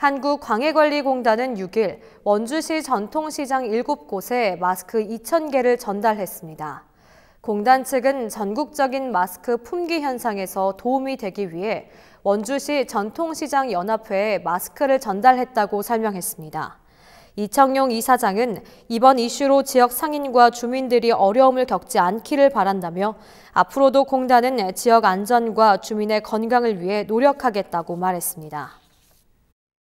한국광해관리공단은 6일 원주시 전통시장 7곳에 마스크 2,000개를 전달했습니다. 공단 측은 전국적인 마스크 품귀 현상에서 도움이 되기 위해 원주시 전통시장 연합회에 마스크를 전달했다고 설명했습니다. 이청용 이사장은 이번 이슈로 지역 상인과 주민들이 어려움을 겪지 않기를 바란다며 앞으로도 공단은 지역 안전과 주민의 건강을 위해 노력하겠다고 말했습니다.